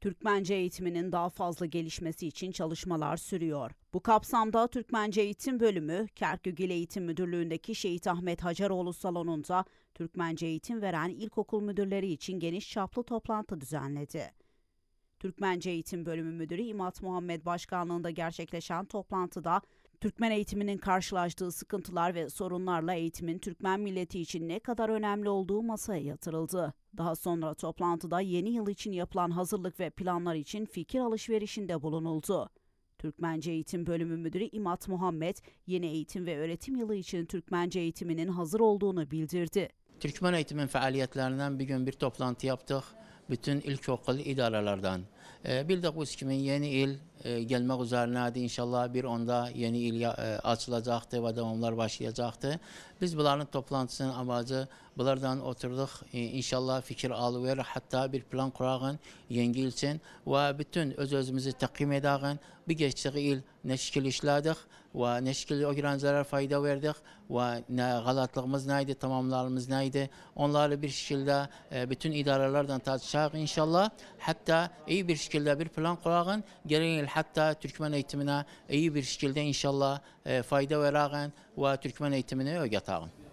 Türkmence eğitiminin daha fazla gelişmesi için çalışmalar sürüyor. Bu kapsamda Türkmence Eğitim Bölümü, Kerkükil Eğitim Müdürlüğü'ndeki Şehit Ahmet Hacaroğlu salonunda Türkmence eğitim veren ilkokul müdürleri için geniş çaplı toplantı düzenledi. Türkmence Eğitim Bölümü Müdürü İmat Muhammed Başkanlığında gerçekleşen toplantıda Türkmen eğitiminin karşılaştığı sıkıntılar ve sorunlarla eğitimin Türkmen milleti için ne kadar önemli olduğu masaya yatırıldı. Daha sonra toplantıda yeni yıl için yapılan hazırlık ve planlar için fikir alışverişinde bulunuldu. Türkmence Eğitim Bölümü Müdürü İmat Muhammed, yeni eğitim ve öğretim yılı için Türkmence eğitiminin hazır olduğunu bildirdi. Türkmen eğitimin faaliyetlerinden bir gün bir toplantı yaptık. Bütün ilkokul idarelerden, bir ee, Bildiğiniz kimi yeni il e, gelmek üzerinədir. inşallah bir onda yeni il e, açılacaktı ve davamlar başlayacaktı. Biz bunların toplantısının amacı bunlardan oturduk. E, inşallah fikir alıver, hatta bir plan kurağın yeni il için Ve bütün öz özümüzü təqim edağın. Bir geçdiği il nə şəkil işlədik və nə şəkil öyrəncələrə fayda verdik ve nə qalatlığımız nə tamamlarımız nə Onları bir şekilde bütün idarələrdən tartışaq inşallah. Hatta iyi bir şekilde bir plan kurağın, gereğin hatta Türkmen eğitimine iyi bir şekilde inşallah e, fayda verağın ve Türkmen eğitimini öğretağın.